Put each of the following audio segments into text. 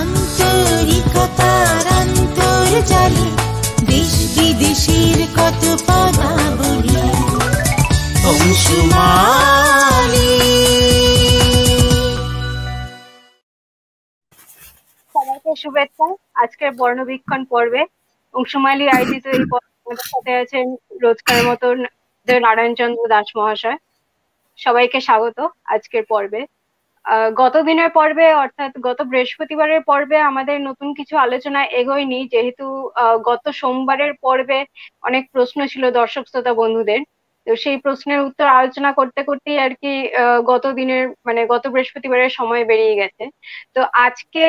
আন্তরিকতার আন্তর দেশ বিদেশের কত পদাবলী অংশুমালী সবাইকে শুভেচ্ছা আজকের বর্ণবীক্ষণ পর্বে অংশুমালী আয়োজিত এই আমাদের সাথে আছেন রোজকার মতন নারায়ণ চন্দ্র দাস মহাশয় সবাইকে স্বাগত আজকের পর্বে গত দিনের পর্বে অর্থাৎ গত বৃহস্পতিবারের পর্বে আমাদের নতুন কিছু আলোচনা এগোয়নি যেহেতু গত সোমবারের পর্বে অনেক প্রশ্ন ছিল দর্শক শ্রোতা বন্ধুদের তো সেই প্রশ্নের উত্তর আলোচনা করতে করতেই আর কি গত দিনের মানে গত বৃহস্পতিবারের সময় বেরিয়ে গেছে তো আজকে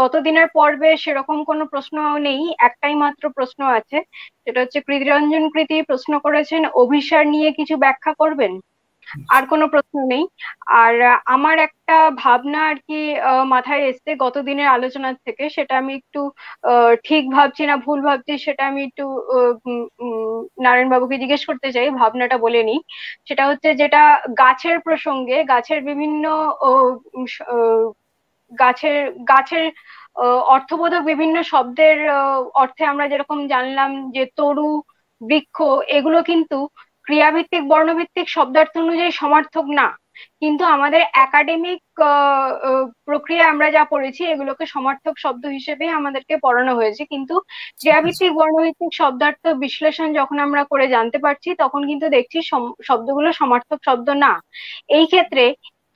গত দিনের পর্বে সেরকম কোনো প্রশ্ন নেই একটাই মাত্র প্রশ্ন আছে সেটা হচ্ছে কৃতিরঞ্জন কৃতি প্রশ্ন করেছেন অভিসার নিয়ে কিছু ব্যাখ্যা করবেন আর কোনো প্রশ্ন নেই আর আমার একটা ভাবনা আর কি মাথায় এসছে গতদিনের আলোচনার থেকে সেটা আমি একটু ঠিক ভাবছি না ভুল ভাবছি সেটা আমি একটু নারায়ণ বাবুকে জিজ্ঞেস করতে চাই ভাবনাটা বলে নিই সেটা হচ্ছে যেটা গাছের প্রসঙ্গে গাছের বিভিন্ন গাছের গাছের অর্থবোধক বিভিন্ন শব্দের অর্থে আমরা যেরকম জানলাম যে তরু বৃক্ষ এগুলো কিন্তু ক্রিয়াভিত্তিক বর্ণভিত্তিক শব্দার্থ অনুযায়ী সমার্থক না কিন্তু আমাদের একাডেমিক প্রক্রিয়া আমরা যা পড়েছি এগুলোকে সমার্থক শব্দ হিসেবে আমাদেরকে পড়ানো হয়েছে কিন্তু ক্রিয়াভিত্তিক বর্ণভিত্তিক শব্দার্থ বিশ্লেষণ যখন আমরা করে জানতে পারছি তখন কিন্তু দেখছি শব্দগুলো সমার্থক শব্দ না এই ক্ষেত্রে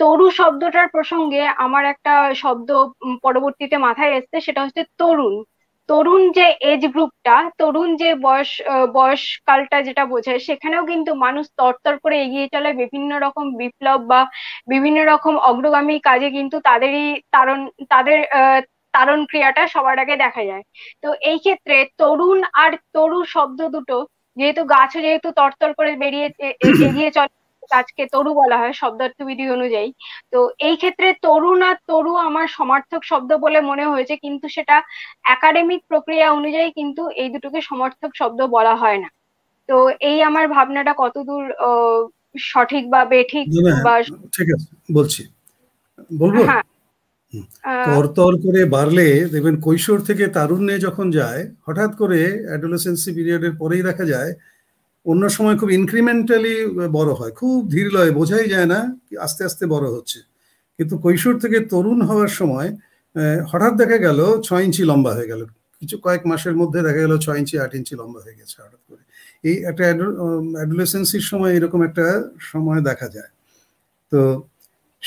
তরু শব্দটার প্রসঙ্গে আমার একটা শব্দ পরবর্তীতে মাথায় এসছে সেটা হচ্ছে তরুণ তরুণ যে এজ গ্রুপটা তরুণ যে বয়স বয়সকালটা যেটা বোঝায় সেখানেও কিন্তু মানুষ তরতর করে এগিয়ে চলে বিভিন্ন রকম বিপ্লব বা বিভিন্ন রকম অগ্রগামী কাজে কিন্তু তাদেরই তারণ তাদের তারণ ক্রিয়াটা সবার আগে দেখা যায় তো এই ক্ষেত্রে তরুণ আর তরু শব্দ দুটো যেহেতু গাছও যেহেতু তরতর করে বেরিয়ে এগিয়ে চলে কাজকে তরু বলা হয় শব্দার্থবিধি অনুযায়ী তো এই ক্ষেত্রে তরুণ আর তরু আমার সমার্থক শব্দ বলে মনে হয়েছে কিন্তু সেটা একাডেমিক প্রক্রিয়া অনুযায়ী কিন্তু এই দুটোকে সমার্থক শব্দ বলা হয় না তো এই আমার ভাবনাটা কতদূর সঠিক বা বেঠিক বা ঠিক আছে বলছি বলবো হ্যাঁ। তরতর করে বাড়লে দেখবেন কৈশোর থেকে তারুণ্যে যখন যায় হঠাৎ করে অ্যাডোলেসেন্সি পিরিয়ডের পরেই দেখা যায় অন্য সময় খুব ইনক্রিমেন্টালি বড় হয় খুব ধীর লয় বোঝাই যায় না আস্তে আস্তে বড় হচ্ছে কিন্তু কৈশোর থেকে তরুণ হওয়ার সময় হঠাৎ দেখা গেল ছয় ইঞ্চি লম্বা হয়ে গেল কিছু কয়েক মাসের মধ্যে দেখা গেল ছয় ইঞ্চি আট ইঞ্চি লম্বা হয়ে গেছে হঠাৎ করে এই একটা অ্যাডোলেসেন্সির সময় এরকম একটা সময় দেখা যায় তো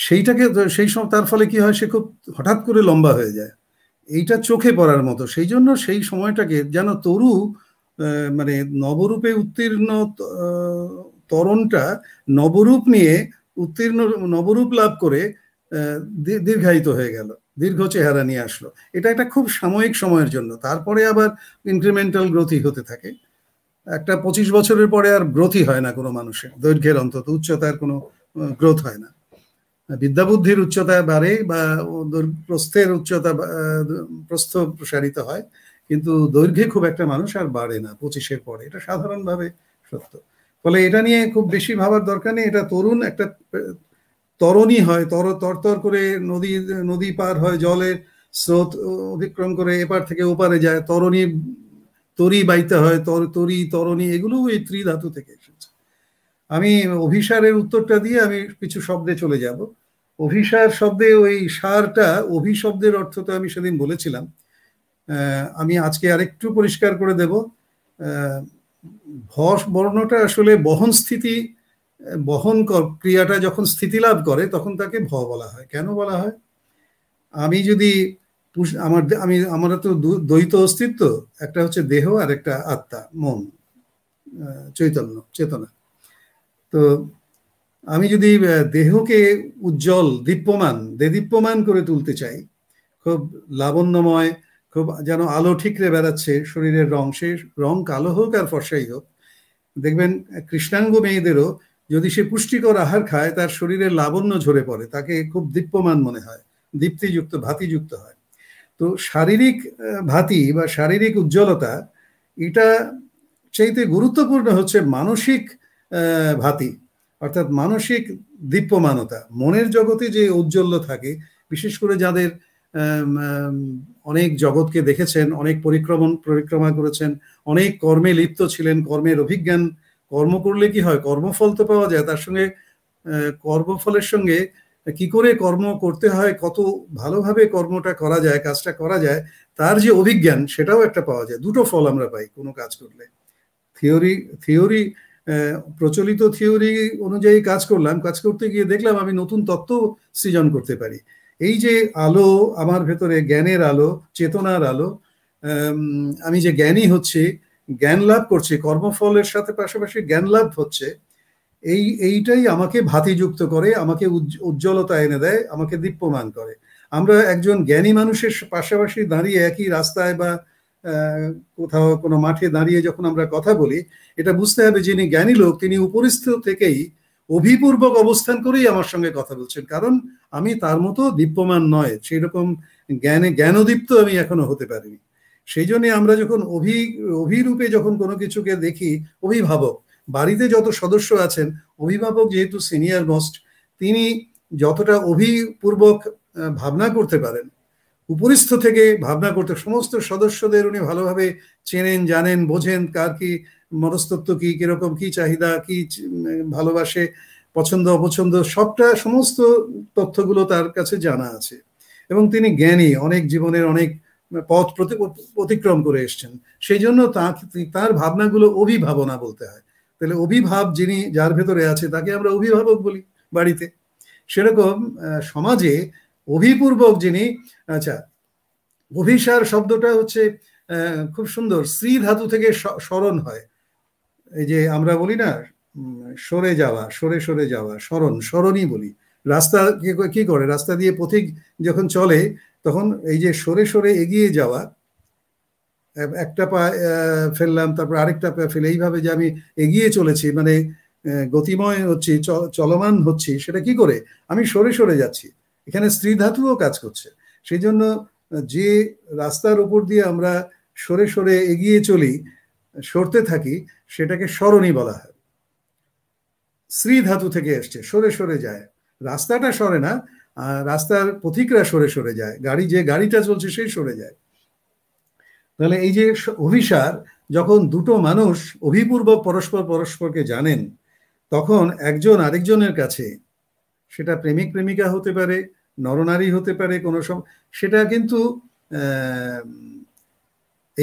সেইটাকে সেই সময় তার ফলে কি হয় সে খুব হঠাৎ করে লম্বা হয়ে যায় এইটা চোখে পড়ার মতো সেই জন্য সেই সময়টাকে যেন তরু মানে নবরূপে উত্তীর্ণ তরণটা নবরূপ নিয়ে উত্তীর্ণ নবরূপ লাভ করে দীর্ঘায়িত হয়ে গেল দীর্ঘ চেহারা নিয়ে আসলো এটা একটা খুব সাময়িক সময়ের জন্য তারপরে আবার ইনক্রিমেন্টাল গ্রোথই হতে থাকে একটা পঁচিশ বছরের পরে আর গ্রোথই হয় না কোনো মানুষের দৈর্ঘ্যের অন্তত উচ্চতার কোনো গ্রোথ হয় না বিদ্যাবুদ্ধির উচ্চতা বাড়ে বা প্রস্থের উচ্চতা প্রস্থ প্রসারিত হয় কিন্তু দৈর্ঘ্যে খুব একটা মানুষ আর বাড়ে না পঁচিশের পরে এটা সাধারণভাবে সত্য ফলে এটা নিয়ে খুব বেশি ভাবার দরকার নেই এটা তরুণ একটা তরণী হয় তর তরতর করে নদী নদী পার হয় জলের স্রোত অতিক্রম করে এপার থেকে ওপারে যায় তরণী তরি বাইতে হয় তর তরি তরণী এগুলো এই ত্রিধাতু থেকে এসেছে আমি অভিসারের উত্তরটা দিয়ে আমি কিছু শব্দে চলে যাব অভিসার শব্দে ওই সারটা অভিশব্দের অর্থ তো আমি সেদিন বলেছিলাম আমি আজকে আরেকটু পরিষ্কার করে দেব ভস বর্ণটা আসলে বহন স্থিতি বহন ক্রিয়াটা যখন স্থিতি লাভ করে তখন তাকে ভ বলা হয় কেন বলা হয় আমি যদি আমার আমি আমরা তো দ্বৈত অস্তিত্ব একটা হচ্ছে দেহ আর একটা আত্মা মন চৈতন্য চেতনা তো আমি যদি দেহকে উজ্জ্বল দীপ্যমান দেদীপ্যমান করে তুলতে চাই খুব লাবণ্যময় খুব যেন আলো ঠিকরে বেড়াচ্ছে শরীরের রং সে রং কালো হোক আর ফর্সাই হোক দেখবেন কৃষ্ণাঙ্গ মেয়েদেরও যদি সে পুষ্টিকর আহার খায় তার শরীরের লাবণ্য ঝরে পড়ে তাকে খুব দীপ্যমান মনে হয় দীপ্তিযুক্ত ভাতিযুক্ত হয় তো শারীরিক ভাতি বা শারীরিক উজ্জ্বলতা এটা চাইতে গুরুত্বপূর্ণ হচ্ছে মানসিক ভাতি অর্থাৎ মানসিক দীপ্যমানতা মনের জগতে যে ঔজ্জ্বল্য থাকে বিশেষ করে যাদের অনেক জগৎকে দেখেছেন অনেক পরিক্রমণ পরিক্রমা করেছেন অনেক কর্মে লিপ্ত ছিলেন কর্মের অভিজ্ঞান কর্ম করলে কি হয় কর্মফল তো পাওয়া যায় তার সঙ্গে কর্মফলের সঙ্গে কি করে কর্ম করতে হয় কত ভালোভাবে কর্মটা করা যায় কাজটা করা যায় তার যে অভিজ্ঞান সেটাও একটা পাওয়া যায় দুটো ফল আমরা পাই কোনো কাজ করলে থিওরি থিওরি প্রচলিত থিওরি অনুযায়ী কাজ করলাম কাজ করতে গিয়ে দেখলাম আমি নতুন তত্ত্ব সৃজন করতে পারি এই যে আলো আমার ভেতরে জ্ঞানের আলো চেতনার আলো আমি যে জ্ঞানী হচ্ছি জ্ঞান লাভ করছি কর্মফলের সাথে পাশাপাশি জ্ঞান লাভ হচ্ছে এই এইটাই আমাকে ভাতিযুক্ত করে আমাকে উজ্জ্বলতা এনে দেয় আমাকে দীপ্যমান করে আমরা একজন জ্ঞানী মানুষের পাশাপাশি দাঁড়িয়ে একই রাস্তায় বা কোথাও কোনো মাঠে দাঁড়িয়ে যখন আমরা কথা বলি এটা বুঝতে হবে যিনি জ্ঞানী লোক তিনি উপরিস্থ থেকেই অভিপূর্বক অবস্থান করেই আমার সঙ্গে কথা বলছেন কারণ আমি তার মতো দীপ্যমান নয় সেই রকম জ্ঞানে জ্ঞানদীপ্ত আমি এখনো হতে পারিনি সেই জন্য আমরা যখন অভি অভিরূপে যখন কোনো কিছুকে দেখি অভিভাবক বাড়িতে যত সদস্য আছেন অভিভাবক যেহেতু সিনিয়র মোস্ট তিনি যতটা অভিপূর্বক ভাবনা করতে পারেন উপরিস্থ থেকে ভাবনা করতে সমস্ত সদস্যদের উনি ভালোভাবে চেনেন জানেন বোঝেন কার কি মনস্তত্ব কি কিরকম কি চাহিদা কি ভালোবাসে পছন্দ অপছন্দ সবটা সমস্ত তথ্যগুলো তার কাছে জানা আছে এবং তিনি জ্ঞানী অনেক জীবনের অনেক পথ অতিক্রম করে এসছেন সেই জন্য তার ভাবনাগুলো অভিভাবনা বলতে হয় তাহলে অভিভাব যিনি যার ভেতরে আছে তাকে আমরা অভিভাবক বলি বাড়িতে সেরকম সমাজে অভিপূর্বক যিনি আচ্ছা অভিসার শব্দটা হচ্ছে খুব সুন্দর শ্রী ধাতু থেকে স্মরণ হয় এই যে আমরা বলি না সরে যাওয়া সরে সরে যাওয়া স্মরণ স্মরণই বলি রাস্তা কি করে রাস্তা দিয়ে পথিক যখন চলে তখন এই যে সরে সরে এগিয়ে যাওয়া একটা পা ফেললাম তারপর আরেকটা পা ফেলে এইভাবে যে আমি এগিয়ে চলেছি মানে গতিময় হচ্ছি চলমান হচ্ছি সেটা কি করে আমি সরে সরে যাচ্ছি এখানে স্ত্রী ধাতুও কাজ করছে সেই জন্য যে রাস্তার উপর দিয়ে আমরা সরে সরে এগিয়ে চলি সরতে থাকি সেটাকে সরণী বলা হয় শ্রী ধাতু থেকে এসছে সরে সরে যায় রাস্তাটা সরে না রাস্তার পথিকরা সরে সরে যায় গাড়ি যে গাড়িটা চলছে সেই সরে যায় তাহলে এই যে অভিসার যখন দুটো মানুষ অভিপূর্ব পরস্পর পরস্পরকে জানেন তখন একজন আরেকজনের কাছে সেটা প্রেমিক প্রেমিকা হতে পারে নরনারী হতে পারে কোনো সব সেটা কিন্তু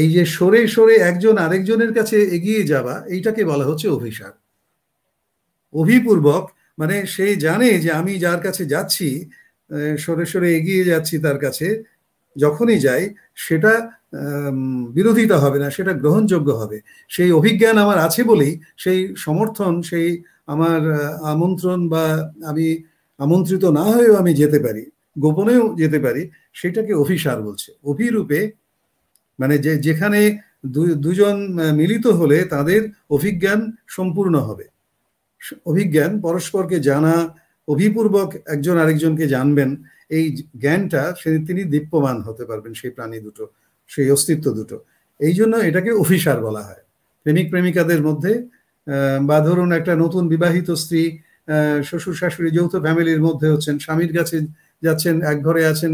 এই যে সরে সরে একজন আরেকজনের কাছে এগিয়ে যাওয়া এইটাকে বলা হচ্ছে অভিশাপ অভিপূর্বক মানে সে জানে যে আমি যার কাছে যাচ্ছি সরে সরে এগিয়ে যাচ্ছি তার কাছে যখনই যাই সেটা বিরোধিতা হবে না সেটা গ্রহণযোগ্য হবে সেই অভিজ্ঞান আমার আছে বলেই সেই সমর্থন সেই আমার আমন্ত্রণ বা আমি আমন্ত্রিত না হয়েও আমি যেতে পারি গোপনেও যেতে পারি সেটাকে অভিসার বলছে অভিরূপে মানে যে যেখানে দুজন মিলিত হলে তাদের অভিজ্ঞান সম্পূর্ণ হবে অভিজ্ঞান পরস্পরকে জানা অভিপূর্বক একজন আরেকজনকে জানবেন এই জ্ঞানটা সে তিনি দীপ্যমান হতে পারবেন সেই প্রাণী দুটো সেই অস্তিত্ব দুটো এই জন্য এটাকে অফিসার বলা হয় প্রেমিক প্রেমিকাদের মধ্যে বা ধরুন একটা নতুন বিবাহিত স্ত্রী শ্বশুর শাশুড়ি যৌথ ফ্যামিলির মধ্যে হচ্ছেন স্বামীর কাছে যাচ্ছেন এক ঘরে আছেন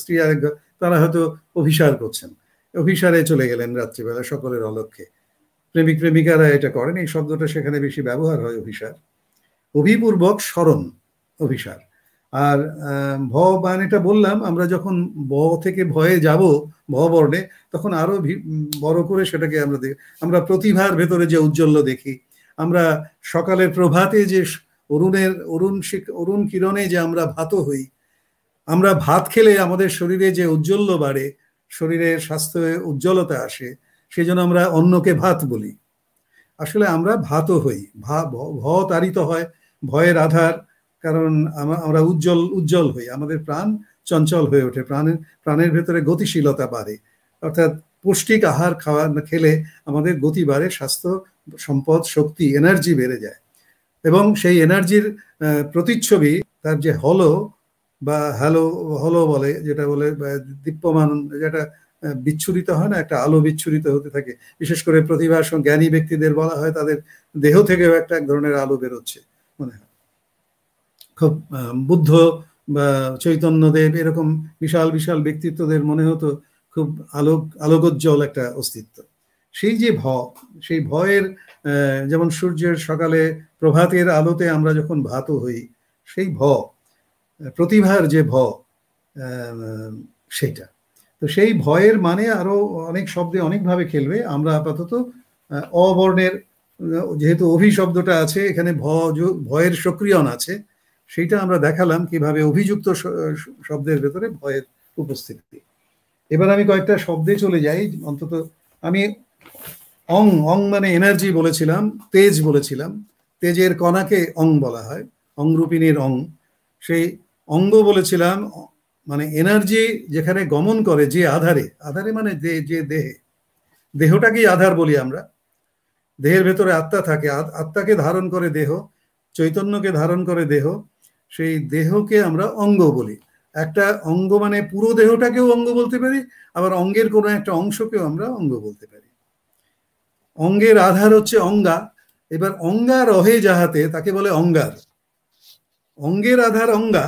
স্ত্রী আরেক তারা হয়তো অভিসার করছেন অভিসারে চলে গেলেন রাত্রিবেলা সকলের অলক্ষে প্রেমিক প্রেমিকারা এটা করেন এই শব্দটা সেখানে বেশি ব্যবহার হয় অভিসার অভিপূর্বক স্মরণ অভিসার আর ভ বান এটা বললাম আমরা যখন ব থেকে ভয়ে যাব ভ বর্ণে তখন আরো বড় করে সেটাকে আমরা আমরা প্রতিভার ভেতরে যে উজ্জ্বল্য দেখি আমরা সকালের প্রভাতে যে অরুণের অরুণ অরুণ কিরণে যে আমরা ভাত হই আমরা ভাত খেলে আমাদের শরীরে যে উজ্জ্বল্য বাড়ে শরীরে স্বাস্থ্য উজ্জ্বলতা আসে সেই জন্য আমরা অন্যকে ভাত বলি আসলে আমরা ভাতও হই ভ তারিত হয় ভয়ের আধার কারণ আমরা উজ্জ্বল উজ্জ্বল হই আমাদের প্রাণ চঞ্চল হয়ে ওঠে প্রাণের প্রাণের ভেতরে গতিশীলতা বাড়ে অর্থাৎ পৌষ্টিক আহার খাওয়া খেলে আমাদের গতি বাড়ে স্বাস্থ্য সম্পদ শক্তি এনার্জি বেড়ে যায় এবং সেই এনার্জির প্রতিচ্ছবি তার যে হলো বা হ্যালো হলো বলে যেটা বলে দীপ্যমান যেটা বিচ্ছুরিত হয় না একটা আলো বিচ্ছুরিত হতে থাকে বিশেষ করে প্রতিভার জ্ঞানী ব্যক্তিদের বলা হয় তাদের দেহ থেকেও একটা এক ধরনের আলো বেরোচ্ছে মনে হয় খুব বুদ্ধ বা চৈতন্যদেব এরকম বিশাল বিশাল ব্যক্তিত্বদের মনে হতো খুব আলোক আলোকোজ্জ্বল একটা অস্তিত্ব সেই যে ভয় সেই ভয়ের যেমন সূর্যের সকালে প্রভাতের আলোতে আমরা যখন ভাত হই সেই ভয় প্রতিভার যে ভ সেটা তো সেই ভয়ের মানে আরও অনেক শব্দে অনেকভাবে খেলবে আমরা আপাতত অবর্ণের যেহেতু অভিশব্দটা আছে এখানে ভ ভয়ের সক্রিয়ণ আছে সেইটা আমরা দেখালাম কিভাবে অভিযুক্ত শব্দের ভেতরে ভয়ের উপস্থিতি এবার আমি কয়েকটা শব্দে চলে যাই অন্তত আমি অং অং মানে এনার্জি বলেছিলাম তেজ বলেছিলাম তেজের কণাকে অং বলা হয় অংরূপিনীর অং সেই অঙ্গ বলেছিলাম মানে এনার্জি যেখানে গমন করে যে আধারে আধারে মানে যে যে দেহে দেহটাকেই আধার বলি আমরা দেহের ভেতরে আত্মা থাকে আত্মাকে ধারণ করে দেহ চৈতন্যকে ধারণ করে দেহ সেই দেহকে আমরা অঙ্গ বলি একটা অঙ্গ মানে পুরো দেহটাকেও অঙ্গ বলতে পারি আবার অঙ্গের কোনো একটা অংশকেও আমরা অঙ্গ বলতে পারি অঙ্গের আধার হচ্ছে অঙ্গা এবার অঙ্গা রহে যাহাতে তাকে বলে অঙ্গার অঙ্গের আধার অঙ্গা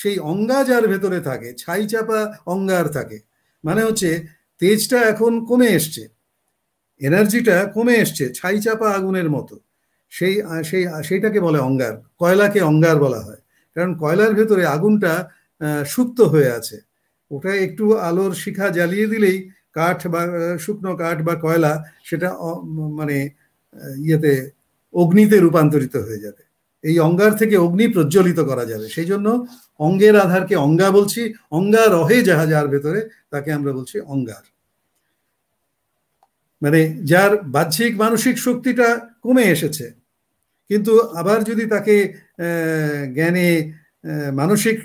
সেই অঙ্গা যার ভেতরে থাকে ছাই চাপা অঙ্গার থাকে মানে হচ্ছে তেজটা এখন কমে এসছে এনার্জিটা কমে এসছে ছাই চাপা আগুনের মতো সেই সেই সেইটাকে বলে অঙ্গার কয়লাকে অঙ্গার বলা হয় কারণ কয়লার ভেতরে আগুনটা সুপ্ত হয়ে আছে ওটা একটু আলোর শিখা জ্বালিয়ে দিলেই কাঠ বা শুকনো কাঠ বা কয়লা সেটা মানে ইয়েতে অগ্নিতে রূপান্তরিত হয়ে যাবে এই অঙ্গার থেকে অগ্নি প্রজ্বলিত করা যাবে সেই জন্য অঙ্গের আধারকে অঙ্গা বলছি অঙ্গা রহে যাহা যার ভেতরে তাকে আমরা বলছি অঙ্গার মানে যার বাহ্যিক মানসিক শক্তিটা কমে এসেছে কিন্তু আবার যদি তাকে জ্ঞানে মানসিক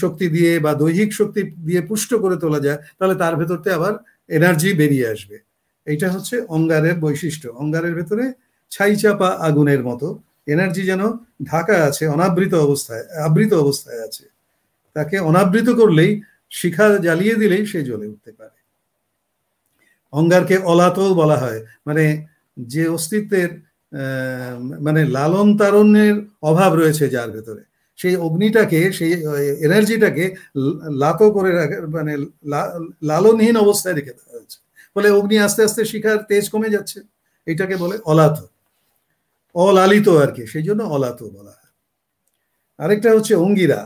শক্তি দিয়ে বা দৈহিক শক্তি দিয়ে পুষ্ট করে তোলা যায় তাহলে তার ভেতরতে আবার এনার্জি বেরিয়ে আসবে এইটা হচ্ছে অঙ্গারের বৈশিষ্ট্য অঙ্গারের ভেতরে ছাই চাপা আগুনের মতো এনার্জি যেন ঢাকা আছে অনাবৃত অবস্থায় আবৃত অবস্থায় আছে তাকে অনাবৃত করলেই শিখা জ্বালিয়ে দিলেই সে জ্বলে উঠতে পারে অঙ্গারকে অলাতও বলা হয় মানে যে অস্তিত্বের মানে লালন তারণের অভাব রয়েছে যার ভেতরে সেই অগ্নিটাকে সেই এনার্জিটাকে লাতো করে রাখে মানে লালনহীন অবস্থায় রেখে দেওয়া হয়েছে ফলে অগ্নি আস্তে আস্তে শিখার তেজ কমে যাচ্ছে এটাকে বলে অলাতল অলালিত আর কি সেই জন্য অলাত বলা হয় আরেকটা হচ্ছে অঙ্গিরা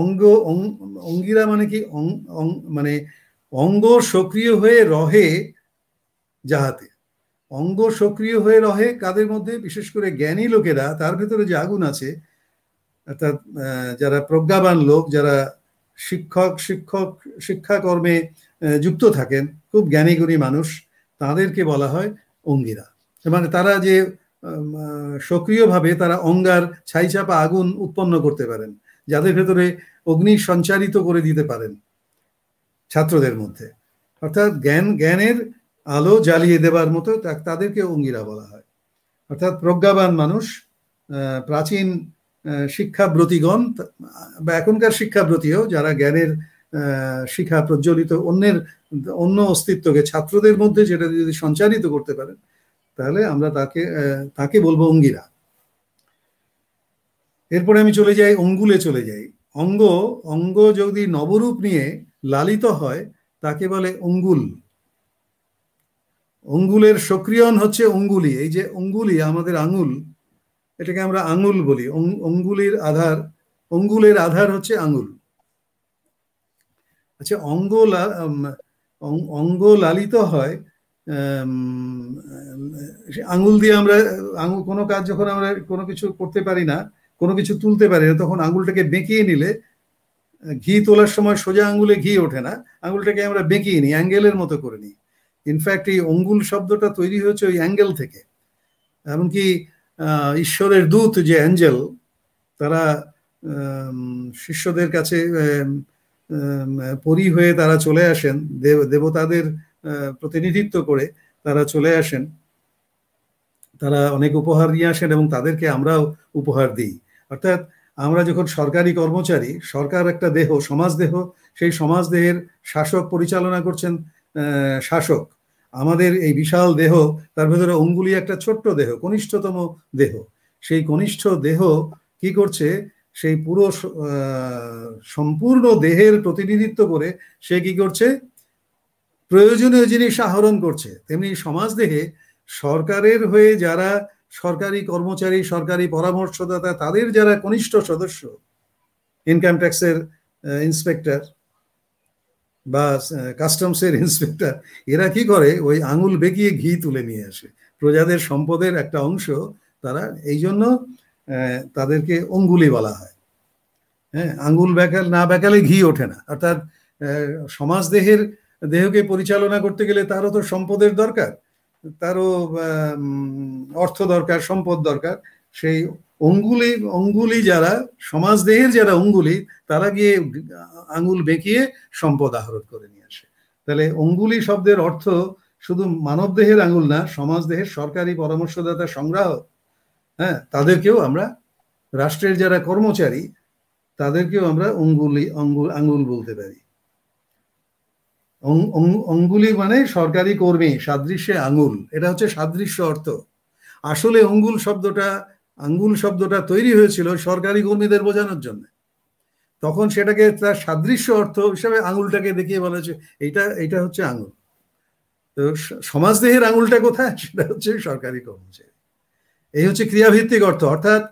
অঙ্গ অঙ্গিরা মানে কি মানে অঙ্গ সক্রিয় হয়ে রহে যাহাতে অঙ্গ সক্রিয় হয়ে রহে কাদের মধ্যে বিশেষ করে জ্ঞানী লোকেরা তার ভেতরে যে আগুন আছে অর্থাৎ যারা প্রজ্ঞাবান লোক যারা শিক্ষক শিক্ষক শিক্ষাকর্মে যুক্ত থাকেন খুব জ্ঞানীগুণী মানুষ তাদেরকে বলা হয় অঙ্গিরা মানে তারা যে সক্রিয়ভাবে তারা অঙ্গার চাপা আগুন উৎপন্ন করতে পারেন যাদের ভেতরে অগ্নি সঞ্চারিত করে দিতে পারেন ছাত্রদের মধ্যে অর্থাৎ জ্ঞান জ্ঞানের আলো জ্বালিয়ে দেবার মতো তাদেরকে অঙ্গিরা বলা হয় অর্থাৎ প্রজ্ঞাবান মানুষ প্রাচীন শিক্ষাব্রতীগণ বা এখনকার শিক্ষাব্রতীও যারা জ্ঞানের শিখা প্রজ্বলিত অন্যের অন্য অস্তিত্বকে ছাত্রদের মধ্যে যেটা যদি সঞ্চারিত করতে পারেন তাহলে আমরা তাকে তাকে বলবো অঙ্গিরা এরপরে আমি চলে যাই অঙ্গুলে চলে যাই অঙ্গ অঙ্গ যদি নবরূপ নিয়ে লালিত হয় তাকে বলে অঙ্গুল অঙ্গুলের সক্রিয়ন হচ্ছে অঙ্গুলি এই যে অঙ্গুলি আমাদের আঙুল এটাকে আমরা আঙুল বলি অঙ্গুলির আধার অঙ্গুলের আধার হচ্ছে আঙুল আচ্ছা অঙ্গ অঙ্গ লালিত হয় আঙুল দিয়ে আমরা আঙুল কোনো কাজ যখন আমরা কোনো কিছু করতে পারি না কোনো কিছু তুলতে পারি না তখন আঙুলটাকে বেঁকিয়ে নিলে ঘি তোলার সময় সোজা আঙুলে ঘি ওঠে না আঙুলটাকে আমরা বেঁকিয়ে নিই অ্যাঙ্গেলের মতো করে নিই ইনফ্যাক্ট এই অঙ্গুল শব্দটা তৈরি হয়েছে ওই অ্যাঙ্গেল থেকে এমনকি ঈশ্বরের দূত যে অ্যাঞ্জেল তারা শিষ্যদের কাছে পরি হয়ে তারা চলে আসেন দেবতাদের প্রতিনিধিত্ব করে তারা চলে আসেন তারা অনেক উপহার নিয়ে আসেন এবং তাদেরকে আমরাও উপহার দিই অর্থাৎ আমরা যখন সরকারি কর্মচারী সরকার একটা দেহ সমাজ দেহ সেই সমাজ দেহের শাসক পরিচালনা করছেন শাসক আমাদের এই বিশাল দেহ তার ভেতরে অঙ্গুলি একটা ছোট্ট দেহ কনিষ্ঠতম দেহ সেই কনিষ্ঠ দেহ কি করছে সেই পুরো সম্পূর্ণ দেহের প্রতিনিধিত্ব করে সে কি করছে প্রয়োজনীয় জিনিস আহরণ করছে তেমনি সমাজ দেহে সরকারের হয়ে যারা সরকারি কর্মচারী সরকারি পরামর্শদাতা তাদের যারা কনিষ্ঠ সদস্য ইনকাম ট্যাক্সের ইন্সপেক্টর বা কাস্টমসের ইন্সপেক্টর এরা কি করে ওই আঙুল বেঁকিয়ে ঘি তুলে নিয়ে আসে প্রজাদের সম্পদের একটা অংশ তারা এই জন্য তাদেরকে অঙ্গুলি বলা হয় হ্যাঁ আঙ্গুল বেকাল না বেকালে ঘি ওঠে না অর্থাৎ সমাজ দেহের দেহকে পরিচালনা করতে গেলে তারও তো সম্পদের দরকার তারও অর্থ দরকার সম্পদ দরকার সেই অঙ্গুলি অঙ্গুলি যারা সমাজ দেহের যারা অঙ্গুলি তারা গিয়ে আঙুল বেঁকিয়ে সম্পদ আহরণ করে নিয়ে আসে তাহলে অঙ্গুলি শব্দের অর্থ শুধু মানব দেহের আঙুল না সমাজ দেহের সরকারি পরামর্শদাতা সংগ্রাহক হ্যাঁ তাদেরকেও আমরা রাষ্ট্রের যারা কর্মচারী তাদেরকেও আমরা অঙ্গুলি অঙ্গুল আঙুল বলতে পারি অঙ্গুলি মানে সরকারি কর্মী সাদৃশ্যে আঙুল এটা হচ্ছে সাদৃশ্য অর্থ আসলে অঙ্গুল শব্দটা আঙ্গুল শব্দটা তৈরি হয়েছিল সরকারি কর্মীদের বোঝানোর জন্য তখন সেটাকে তার সাদৃশ্য অর্থ হিসাবে আঙুলটাকে দেখিয়ে বলা হয়েছে এইটা এইটা হচ্ছে আঙুল তো সমাজদেহের আঙুলটা কোথায় সেটা হচ্ছে সরকারি কর্মচারী এই হচ্ছে ক্রিয়াভিত্তিক অর্থ অর্থাৎ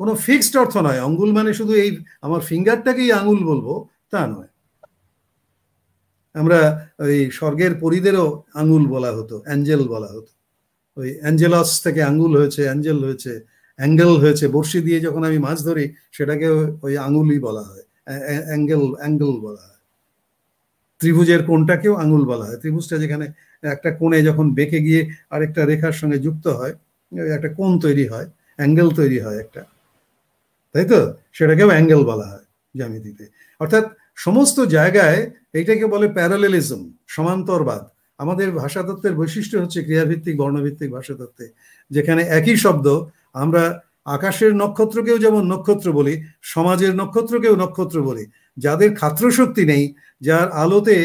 কোনো ফিক্সড অর্থ নয় আঙ্গুল মানে শুধু এই আমার ফিঙ্গারটাকেই আঙুল বলবো তা নয় আমরা ওই স্বর্গের পরিদেরও আঙ্গুল বলা হতো অ্যাঞ্জেল বলা হতো ওই অ্যাঞ্জেলস থেকে আঙ্গুল হয়েছে অ্যাঞ্জেল হয়েছে অ্যাঙ্গেল হয়েছে বর্ষি দিয়ে যখন আমি মাছ ধরি সেটাকে ওই আঙুলই বলা হয় অ্যাঙ্গেল অ্যাঙ্গেল বলা হয় ত্রিভুজের কোণটাকেও আঙুল বলা হয় ত্রিভুজটা যেখানে একটা কোণে যখন বেঁকে গিয়ে আরেকটা রেখার সঙ্গে যুক্ত হয় একটা কোণ তৈরি হয় অ্যাঙ্গেল তৈরি হয় একটা তাই তো সেটাকেও অ্যাঙ্গেল বলা হয় জ্যামিতিতে অর্থাৎ সমস্ত জায়গায় এইটাকে বলে প্যারালেলিজম সমান্তরবাদ আমাদের ভাষাতত্ত্বের বৈশিষ্ট্য হচ্ছে ক্রিয়াভিত্তিক বর্ণভিত্তিক ভাষাতত্ত্বে যেখানে একই শব্দ আমরা আকাশের নক্ষত্রকেও যেমন নক্ষত্র বলি সমাজের নক্ষত্রকেও নক্ষত্র বলি যাদের খাত্র শক্তি নেই যার আলোতে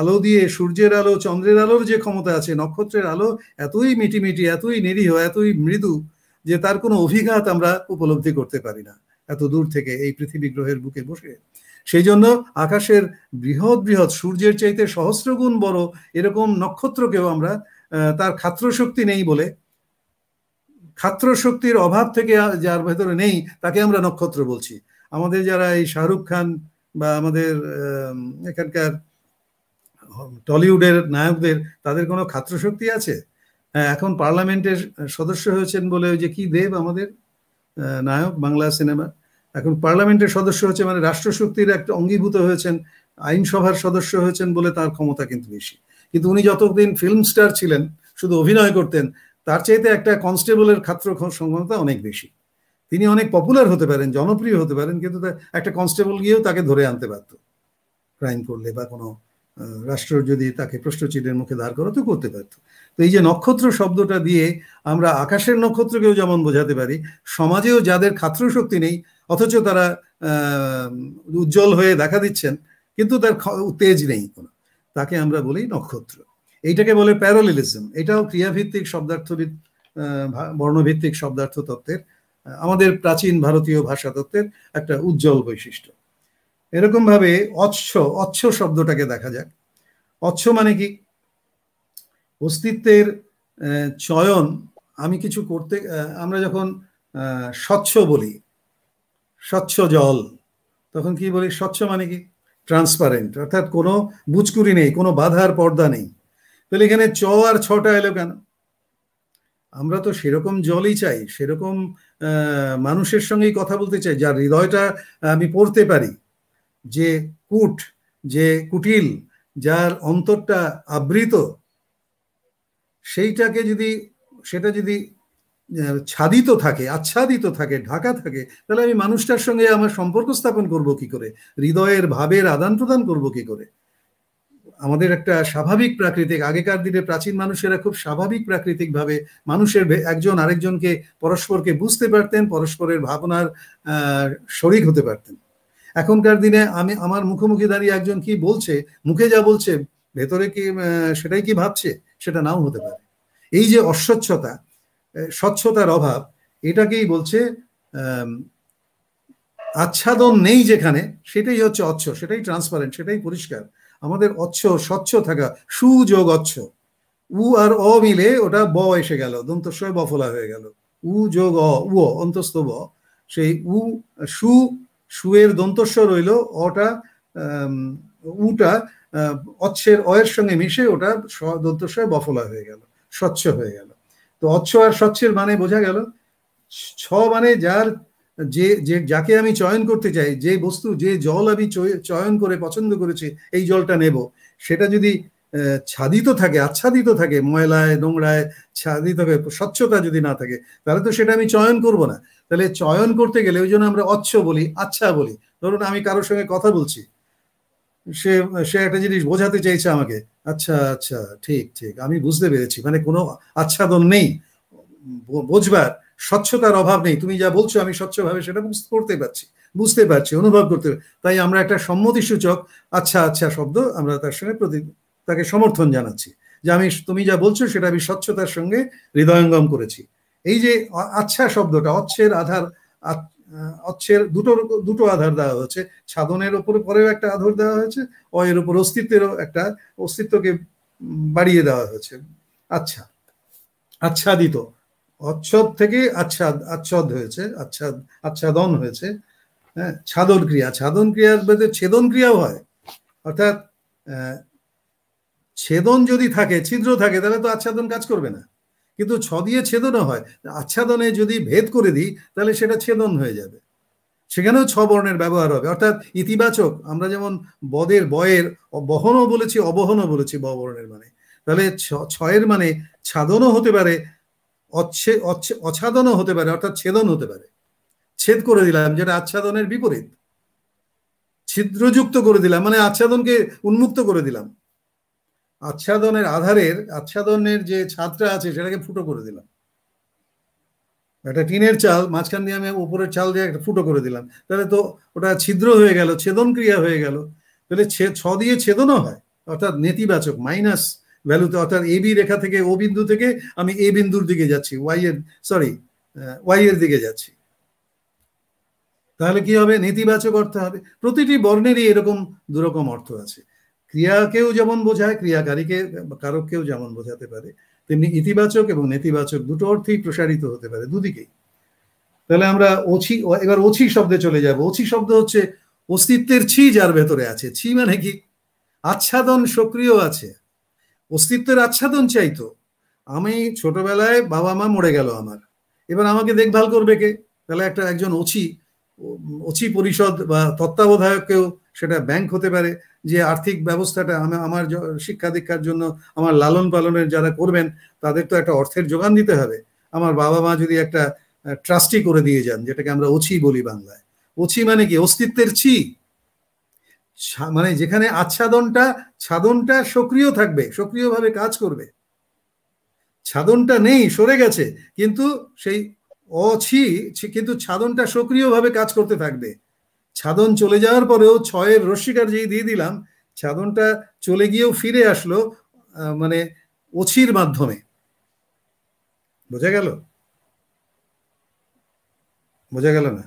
আলো দিয়ে সূর্যের আলো চন্দ্রের আলোর যে ক্ষমতা আছে নক্ষত্রের আলো এতই মিটিমিটি এতই নিরীহ এতই মৃদু যে তার কোনো অভিঘাত আমরা উপলব্ধি করতে পারি না এত দূর থেকে এই পৃথিবী গ্রহের বুকে বসে সেই জন্য আকাশের বৃহৎ বৃহৎ সূর্যের চাইতে সহস্রগুণ বড় এরকম নক্ষত্রকেও আমরা তার খাত্র শক্তি নেই বলে খাত্র শক্তির অভাব থেকে যার ভেতরে নেই তাকে আমরা নক্ষত্র বলছি আমাদের যারা এই শাহরুখ খান বা আমাদের এখানকার টলিউডের নায়কদের তাদের কোনো খাত্র শক্তি আছে হ্যাঁ, এখন পার্লামেন্টের সদস্য হয়েছেন বলে ওই যে কি দেব আমাদের নায়ক বাংলা সিনেমা এখন পার্লামেন্টের সদস্য হচ্ছে মানে রাষ্ট্রশক্তির একটা অঙ্গীভূত হয়েছেন আইনসভার সদস্য হয়েছেন বলে তার ক্ষমতা কিন্তু বেশি কিন্তু উনি যতদিন ফিল্ম স্টার ছিলেন শুধু অভিনয় করতেন তার চাইতে একটা কনস্টেবলের ক্ষাত্র ক্ষমতা অনেক বেশি তিনি অনেক পপুলার হতে পারেন জনপ্রিয় হতে পারেন কিন্তু একটা কনস্টেবল গিয়েও তাকে ধরে আনতে পারত ক্রাইম করলে বা কোনো রাষ্ট্র যদি তাকে প্রশ্নচিহ্নের মুখে দাঁড় তো করতে পারত তো এই যে নক্ষত্র শব্দটা দিয়ে আমরা আকাশের নক্ষত্রকেও যেমন বোঝাতে পারি সমাজেও যাদের খাত্র শক্তি নেই অথচ তারা উজ্জ্বল হয়ে দেখা দিচ্ছেন কিন্তু তার তেজ নেই কোনো তাকে আমরা বলি নক্ষত্র এইটাকে বলে প্যারালিলিজম এটাও ক্রিয়াভিত্তিক শব্দার্থবিদ বর্ণভিত্তিক শব্দার্থ তত্ত্বের আমাদের প্রাচীন ভারতীয় ভাষা তত্ত্বের একটা উজ্জ্বল বৈশিষ্ট্য এরকমভাবে অচ্ছ অচ্ছ শব্দটাকে দেখা যাক অচ্ছ মানে কি অস্তিত্বের চয়ন আমি কিছু করতে আমরা যখন স্বচ্ছ বলি স্বচ্ছ জল তখন কি বলি স্বচ্ছ মানে কি ট্রান্সপারেন্ট অর্থাৎ কোনো বুচকুরি নেই কোনো বাধার পর্দা নেই তাহলে এখানে চ আর ছটা এলো কেন আমরা তো সেরকম জলই চাই সেরকম মানুষের সঙ্গেই কথা বলতে চাই যার হৃদয়টা আমি পড়তে পারি যে কুট যে কুটিল যার অন্তরটা আবৃত সেইটাকে যদি সেটা যদি ছাদিত থাকে আচ্ছাদিত থাকে ঢাকা থাকে তাহলে আমি মানুষটার সঙ্গে আমার সম্পর্ক স্থাপন করব কি করে হৃদয়ের ভাবের আদান প্রদান করব কি করে আমাদের একটা স্বাভাবিক প্রাকৃতিক আগেকার দিনে প্রাচীন মানুষেরা খুব স্বাভাবিক প্রাকৃতিকভাবে মানুষের একজন আরেকজনকে পরস্পরকে বুঝতে পারতেন পরস্পরের ভাবনার শরিক হতে পারতেন এখনকার দিনে আমি আমার মুখোমুখি দাঁড়িয়ে একজন কি বলছে মুখে যা বলছে ভেতরে কি সেটাই কি ভাবছে সেটা নাও হতে পারে এই যে অস্বচ্ছতা স্বচ্ছতার অভাব এটাকেই বলছে আচ্ছাদন নেই যেখানে সেটাই হচ্ছে অচ্ছ সেটাই ট্রান্সপারেন্ট সেটাই পরিষ্কার আমাদের অচ্ছ স্বচ্ছ থাকা সুযোগ অচ্ছ উ আর অ মিলে ওটা ব এসে গেল দন্তস্বয় বফলা হয়ে গেল উ যোগ অ উ অন্তস্থ ব সেই উ সু সুয়ের দন্তস্ব রইল অটা উটা অচ্ছের অয়ের সঙ্গে মিশে ওটা দন্তস্বয় বফলা হয়ে গেল স্বচ্ছ হয়ে গেল তো অচ্ছ আর স্বচ্ছের মানে বোঝা গেল ছ মানে যার যে যে যাকে আমি চয়ন করতে চাই যে বস্তু যে জল আমি চয়ন করে পছন্দ করেছি এই জলটা নেব সেটা যদি ছাদিত থাকে আচ্ছাদিত থাকে ময়লায় নোংরায় ছাদিত থাকে স্বচ্ছতা যদি না থাকে তাহলে তো সেটা আমি চয়ন করব না তাহলে চয়ন করতে গেলে ওই জন্য আমরা অচ্ছ বলি আচ্ছা বলি ধরুন আমি কারোর সঙ্গে কথা বলছি সে সে একটা জিনিস বোঝাতে চাইছে আমাকে আচ্ছা আচ্ছা ঠিক ঠিক আমি বুঝতে পেরেছি মানে কোনো আচ্ছাদন নেই বোঝবার স্বচ্ছতার অভাব নেই তুমি যা বলছো আমি স্বচ্ছভাবে সেটা করতে পারছি বুঝতে পারছি অনুভব করতে তাই আমরা একটা সম্মতি সূচক আচ্ছা আচ্ছা শব্দ আমরা তার সঙ্গে প্রতি তাকে সমর্থন জানাচ্ছি যে আমি তুমি যা বলছো সেটা আমি স্বচ্ছতার সঙ্গে হৃদয়ঙ্গম করেছি এই যে আচ্ছা শব্দটা অচ্ছের আধার অচ্ছের দুটো দুটো আধার দেওয়া হয়েছে সাধনের ওপরে পরেও একটা আধার দেওয়া হয়েছে অ এর উপর অস্তিত্বেরও একটা অস্তিত্বকে বাড়িয়ে দেওয়া হয়েছে আচ্ছা আচ্ছাদিত অচ্ছদ থেকে আচ্ছাদ আচ্ছদ হয়েছে আচ্ছাদ আচ্ছাদন হয়েছে হ্যাঁ ছাদন ক্রিয়া ছাদন ক্রিয়ার মধ্যে ছেদন ক্রিয়াও হয় অর্থাৎ ছেদন যদি থাকে ছিদ্র থাকে তাহলে তো আচ্ছাদন কাজ করবে না কিন্তু ছ দিয়ে ছেদনও হয় আচ্ছাদনে যদি ভেদ করে দিই তাহলে সেটা ছেদন হয়ে যাবে সেখানেও ছ বর্ণের ব্যবহার হবে অর্থাৎ ইতিবাচক আমরা যেমন বদের বয়ের বহনও বলেছি অবহনও বলেছি বর্ণের মানে তাহলে ছয়ের মানে ছাদনও হতে পারে অচ্ছে অছাদনও হতে পারে অর্থাৎ ছেদন হতে পারে ছেদ করে দিলাম যেটা আচ্ছাদনের বিপরীত ছিদ্রযুক্ত করে দিলাম মানে আচ্ছাদনকে উন্মুক্ত করে দিলাম আচ্ছাদনের আধারের আচ্ছাদনের যে ছাদটা আছে সেটাকে ফুটো করে দিলাম একটা টিনের চাল মাঝখান দিয়ে আমি উপরের চাল দিয়ে একটা ফুটো করে দিলাম তাহলে তো ওটা ছিদ্র হয়ে গেল ছেদন ক্রিয়া হয়ে গেল তাহলে ছ দিয়ে ছেদনও হয় অর্থাৎ নেতিবাচক মাইনাস ভ্যালুতে অর্থাৎ এ বি রেখা থেকে ও বিন্দু থেকে আমি এ বিন্দুর দিকে যাচ্ছি ওয়াই এর সরি ওয়াই এর দিকে যাচ্ছি তাহলে কি হবে নেতিবাচক অর্থ হবে প্রতিটি বর্ণেরই এরকম দুরকম অর্থ আছে ক্রিয়াকেও যেমন বোঝায় ক্রিয়াকারীকে কারককেও যেমন বোঝাতে পারে তেমনি ইতিবাচক এবং নেতিবাচক দুটো অর্থেই প্রসারিত হতে পারে দুদিকেই তাহলে আমরা ওছি এবার ওছি শব্দে চলে যাব ওছি শব্দ হচ্ছে অস্তিত্বের ছি যার ভেতরে আছে ছি মানে কি আচ্ছাদন সক্রিয় আছে অস্তিত্বের আচ্ছাদন চাইতো আমি ছোটবেলায় বাবা মা মরে গেল আমার এবার আমাকে দেখভাল করবে কে তাহলে একটা একজন ওছি ওছি পরিষদ বা তত্ত্বাবধায়ককেও সেটা ব্যাংক হতে পারে যে আর্থিক ব্যবস্থাটা আমার শিক্ষা দীক্ষার জন্য আমার লালন পালনের যারা করবেন তাদের তো একটা অর্থের যোগান দিতে হবে আমার বাবা মা যদি একটা ট্রাস্টি করে দিয়ে যান যেটাকে আমরা ওছি বলি বাংলায় ওছি মানে কি অস্তিত্বের ছি মানে যেখানে আচ্ছাদনটা ছাদনটা সক্রিয় থাকবে সক্রিয়ভাবে কাজ করবে ছাদনটা নেই সরে গেছে কিন্তু সেই অছি কিন্তু ছাদনটা সক্রিয়ভাবে কাজ করতে থাকবে ছাদন চলে যাওয়ার পরেও ছয়ের রশ্মিকার যেই দিয়ে দিলাম ছাদনটা চলে গিয়েও ফিরে আসলো মানে ওছির মাধ্যমে বোঝা গেল বোঝা গেল না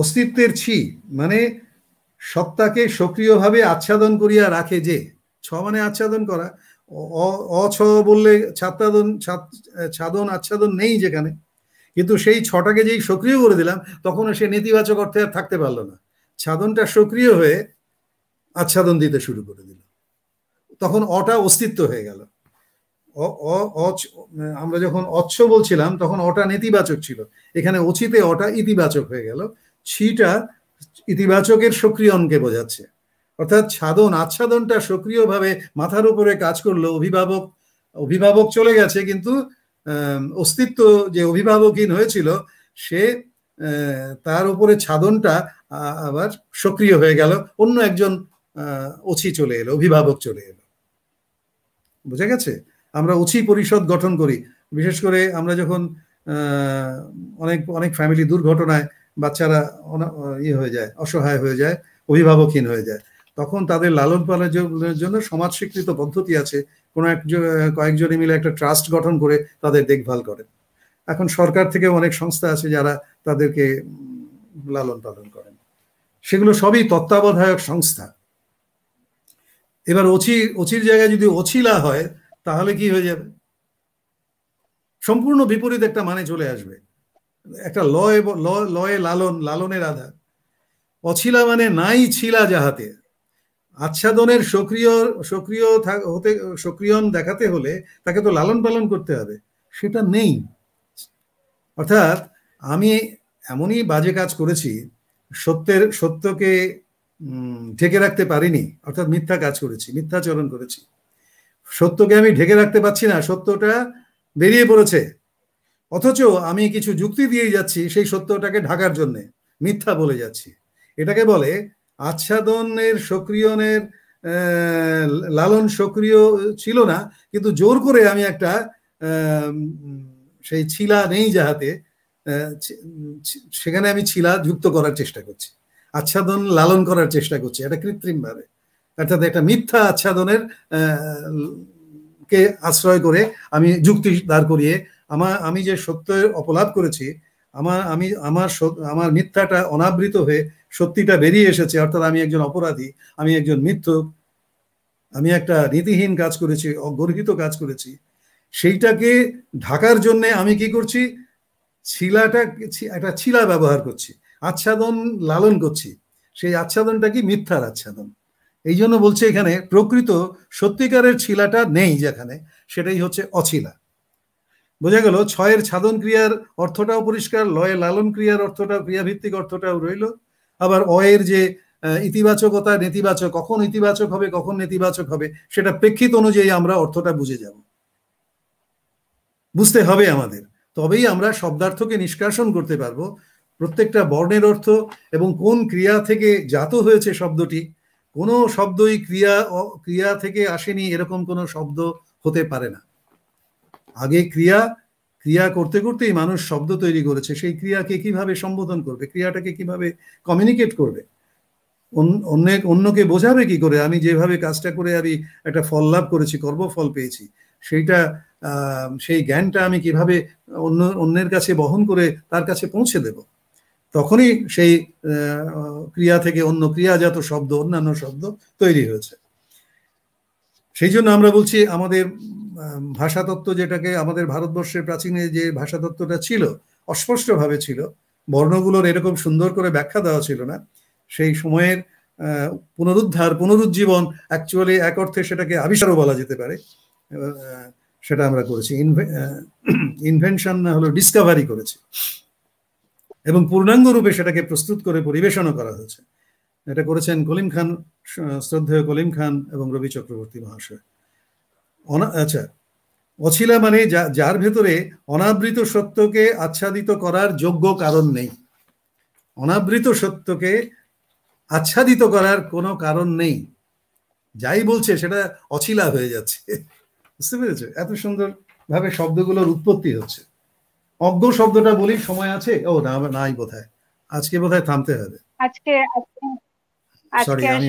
অস্তিত্বের ছি মানে সত্তাকে সক্রিয়ভাবে আচ্ছাদন করিয়া রাখে যে ছ মানে আচ্ছাদন করা অ ছ বললে ছাত্রাদন ছাদন আচ্ছাদন নেই যেখানে কিন্তু সেই ছটাকে যেই সক্রিয় করে দিলাম তখন সে নেতিবাচক অর্থে আর থাকতে পারলো না ছাদনটা সক্রিয় হয়ে আচ্ছাদন দিতে শুরু করে দিল তখন অটা অস্তিত্ব হয়ে গেল আমরা যখন অচ্ছ বলছিলাম তখন অটা নেতিবাচক ছিল এখানে অচিতে অটা ইতিবাচক হয়ে গেল ছিটা ইতিবাচকের সক্রিয় অঙ্কে বোঝাচ্ছে অর্থাৎ ছাদন আচ্ছাদনটা সক্রিয়ভাবে মাথার উপরে কাজ করলো অভিভাবক অভিভাবক চলে গেছে কিন্তু অস্তিত্ব যে অভিভাবকহীন হয়েছিল সে তার উপরে ছাদনটা আবার সক্রিয় হয়ে গেল অন্য একজন অছি চলে এলো অভিভাবক চলে এলো বুঝা গেছে আমরা অছি পরিষদ গঠন করি বিশেষ করে আমরা যখন অনেক অনেক ফ্যামিলি দুর্ঘটনায় বাচ্চারা ইয়ে হয়ে যায় অসহায় হয়ে যায় অভিভাবকহীন হয়ে যায় তখন তাদের লালন পালনের জন্য সমাজ স্বীকৃত পদ্ধতি আছে কোনো একজন কয়েকজনে মিলে একটা ট্রাস্ট গঠন করে তাদের দেখভাল করে এখন সরকার থেকে অনেক সংস্থা আছে যারা তাদেরকে লালন পালন করেন সেগুলো সবই তত্ত্বাবধায়ক সংস্থা এবার অচি অচির জায়গায় যদি অছিলা হয় তাহলে কি হয়ে যাবে সম্পূর্ণ বিপরীত একটা মানে চলে আসবে একটা লয়ে লয়ে লালন লালনের আধার অছিলা মানে নাই ছিলা যাহাতে আচ্ছাদনের সক্রিয় সক্রিয় হতে সক্রিয়ন দেখাতে হলে তাকে তো লালন পালন করতে হবে সেটা নেই অর্থাৎ আমি এমনই বাজে কাজ করেছি সত্যের সত্যকে ঢেকে রাখতে পারিনি অর্থাৎ মিথ্যা কাজ করেছি মিথ্যাচরণ করেছি সত্যকে আমি ঢেকে রাখতে পারছি না সত্যটা বেরিয়ে পড়েছে অথচ আমি কিছু যুক্তি দিয়ে যাচ্ছি সেই সত্যটাকে ঢাকার জন্যে মিথ্যা বলে যাচ্ছি এটাকে বলে আচ্ছাদনের সক্রিয়নের লালন সক্রিয় ছিল না কিন্তু জোর করে আমি একটা সেই ছিলা নেই যাহাতে সেখানে আমি ছিলা যুক্ত করার চেষ্টা করছি আচ্ছাদন লালন করার চেষ্টা করছি এটা কৃত্রিমভাবে অর্থাৎ একটা মিথ্যা আচ্ছাদনের কে আশ্রয় করে আমি যুক্তি দাঁড় করিয়ে আমার আমি যে সত্য অপলাপ করেছি আমার আমি আমার আমার মিথ্যাটা অনাবৃত হয়ে সত্যিটা বেরিয়ে এসেছে অর্থাৎ আমি একজন অপরাধী আমি একজন মিথ্যুক আমি একটা নীতিহীন কাজ করেছি অগর্হিত কাজ করেছি সেইটাকে ঢাকার জন্য আমি কি করছি ছিলাটা একটা ছিলা ব্যবহার করছি আচ্ছাদন লালন করছি সেই আচ্ছাদনটা কি মিথ্যার আচ্ছাদন এই জন্য বলছে এখানে প্রকৃত সত্যিকারের ছিলাটা নেই যেখানে সেটাই হচ্ছে অছিলা বোঝা গেল ছয়ের ছাদন ক্রিয়ার অর্থটাও পরিষ্কার লয়ে লালন ক্রিয়ার অর্থটা ক্রিয়াভিত্তিক অর্থটাও রইল আবার অয়ের যে ইতিবাচকতা নেতিবাচক কখন ইতিবাচক হবে কখন নেতিবাচক হবে সেটা প্রেক্ষিত অনুযায়ী আমরা অর্থটা বুঝে যাব বুঝতে হবে আমাদের তবেই আমরা শব্দার্থকে নিষ্কাশন করতে পারবো প্রত্যেকটা বর্ণের অর্থ এবং কোন ক্রিয়া থেকে জাত হয়েছে শব্দটি কোনো শব্দই ক্রিয়া ক্রিয়া থেকে আসেনি এরকম কোনো শব্দ হতে পারে না আগে ক্রিয়া ক্রিয়া করতে করতেই মানুষ শব্দ তৈরি করেছে সেই ক্রিয়াকে কিভাবে সম্বোধন করবে ক্রিয়াটাকে কিভাবে কমিউনিকেট করবে অন্য অন্যকে বোঝাবে কি করে আমি যেভাবে কাজটা করে আমি একটা ফল লাভ করেছি কর্মফল পেয়েছি সেইটা সেই জ্ঞানটা আমি কিভাবে অন্য অন্যের কাছে বহন করে তার কাছে পৌঁছে দেব তখনই সেই ক্রিয়া থেকে অন্য ক্রিয়াজাত শব্দ অন্যান্য শব্দ তৈরি হয়েছে সেই জন্য আমরা বলছি আমাদের ভাষাতত্ত্ব যেটাকে আমাদের ভারতবর্ষের প্রাচীনে যে ভাষাতত্ত্বটা ছিল অস্পষ্টভাবে ছিল বর্ণগুলোর এরকম সুন্দর করে ব্যাখ্যা দেওয়া ছিল না সেই সময়ের পুনরুদ্ধার পুনরুজ্জীবন অ্যাকচুয়ালি এক অর্থে সেটাকে আবিষ্কারও বলা যেতে পারে সেটা আমরা করেছি ইনভেনশন না হলো ডিসকাভারি করেছি এবং পূর্ণাঙ্গ রূপে সেটাকে প্রস্তুত করে পরিবেশনও করা হয়েছে এটা করেছেন কলিম খান শ্রদ্ধেয় কলিম খান এবং রবি চক্রবর্তী মহাশয় আচ্ছা অছিলা মানে যার ভেতরে অনাবৃত সত্যকে আচ্ছাদিত করার যোগ্য কারণ নেই অনাবৃত সত্যকে আচ্ছাদিত করার কোনো কারণ নেই যাই বলছে সেটা অছিলা হয়ে যাচ্ছে বুঝতে পেরেছ এত সুন্দর ভাবে শব্দগুলোর উৎপত্তি হচ্ছে অজ্ঞ শব্দটা বলি সময় আছে ও না নাই বোধহয় আজকে বোধহয় থামতে হবে আজকে আজকে আমি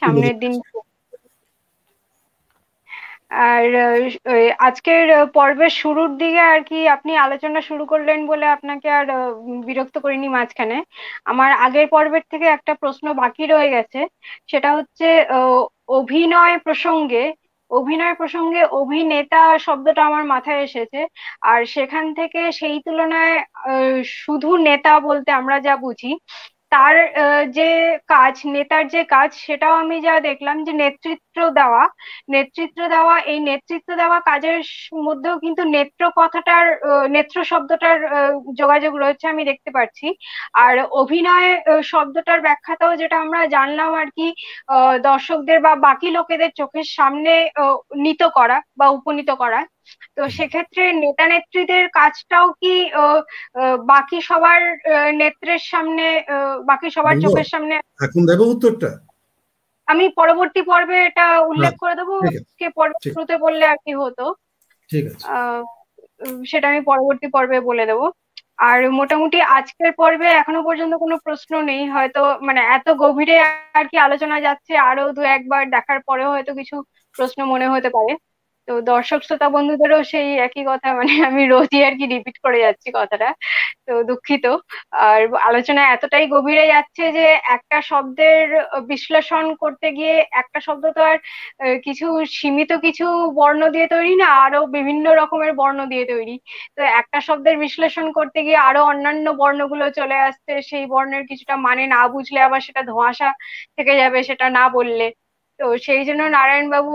সামনের দিন আর আজকের পর্বের শুরুর দিকে আর কি আপনি আলোচনা শুরু করলেন বলে আপনাকে আর বিরক্ত করিনি মাঝখানে আমার আগের পর্বের থেকে একটা প্রশ্ন বাকি রয়ে গেছে সেটা হচ্ছে অভিনয় প্রসঙ্গে অভিনয় প্রসঙ্গে অভিনেতা শব্দটা আমার মাথায় এসেছে আর সেখান থেকে সেই তুলনায় শুধু নেতা বলতে আমরা যা বুঝি তার যে কাজ নেতার যে কাজ সেটাও আমি যা দেখলাম যে নেতৃত্ব দেওয়া নেতৃত্ব দেওয়া এই নেতৃত্ব দেওয়া কাজের মধ্যেও কিন্তু নেত্র কথাটার নেত্র শব্দটার যোগাযোগ রয়েছে আমি দেখতে পাচ্ছি আর অভিনয় শব্দটার ব্যাখ্যাতেও যেটা আমরা জানলাম আর কি দর্শকদের বা বাকি লোকেদের চোখের সামনে নিত করা বা উপনীত করা তো সেক্ষেত্রে নেতা নেত্রীদের কাজটাও কি বাকি সবার নেত্রের সামনে বাকি সবার চোখের সামনে এখন দেবো উত্তরটা আমি পরবর্তী পর্বে এটা উল্লেখ হ্যাঁ, করে দেবো কে পরবর্তীতে বললে আর কি হতো সেটা আমি পরবর্তী পর্বে বলে দেবো আর মোটামুটি আজকের পর্বে এখনো পর্যন্ত কোনো প্রশ্ন নেই হয়তো মানে এত গভীরে আর কি আলোচনা যাচ্ছে আরো দু একবার দেখার পরেও হয়তো কিছু প্রশ্ন মনে হতে পারে তো দর্শক শ্রোতা বন্ধুদেরও সেই একই কথা মানে আমি রোজই আর কি রিপিট করে যাচ্ছি কথাটা তো দুঃখিত আর আলোচনা এতটাই গভীরে যাচ্ছে যে একটা শব্দের বিশ্লেষণ করতে গিয়ে একটা শব্দ তো আর কিছু সীমিত কিছু বর্ণ দিয়ে তৈরি না আরো বিভিন্ন রকমের বর্ণ দিয়ে তৈরি তো একটা শব্দের বিশ্লেষণ করতে গিয়ে আরো অন্যান্য বর্ণগুলো চলে আসছে সেই বর্ণের কিছুটা মানে না বুঝলে আবার সেটা ধোঁয়াশা থেকে যাবে সেটা না বললে তো সেই জন্য নারায়ণ বাবু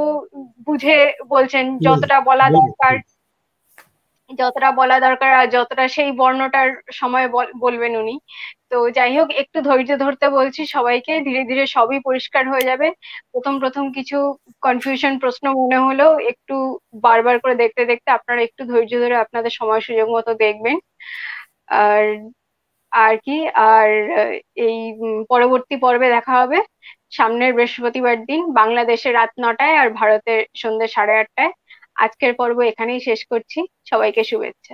বুঝে বলছেন যতটা বলা দরকার যতটা বলা দরকার আর যতটা সেই বর্ণটার সময় বলবেন উনি তো যাই হোক একটু ধৈর্য ধরতে বলছি সবাইকে ধীরে ধীরে সবই পরিষ্কার হয়ে যাবে প্রথম প্রথম কিছু কনফিউশন প্রশ্ন মনে হলো একটু বারবার করে দেখতে দেখতে আপনারা একটু ধৈর্য ধরে আপনাদের সময় সুযোগ মতো দেখবেন আর আর কি আর এই পরবর্তী পর্বে দেখা হবে সামনের বৃহস্পতিবার দিন বাংলাদেশে রাত নটায় আর ভারতের সন্ধ্যে সাড়ে আটটায় আজকের পর্ব এখানেই শেষ করছি সবাইকে শুভেচ্ছা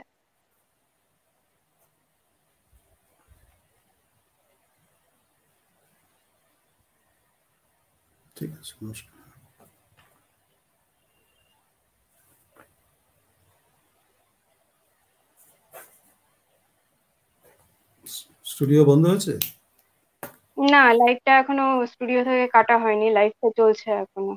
ঠিক আছে নমস্কার স্টুডিও বন্ধ হয়েছে না লাইভটা এখনো স্টুডিও থেকে কাটা হয়নি লাইভটা চলছে এখনো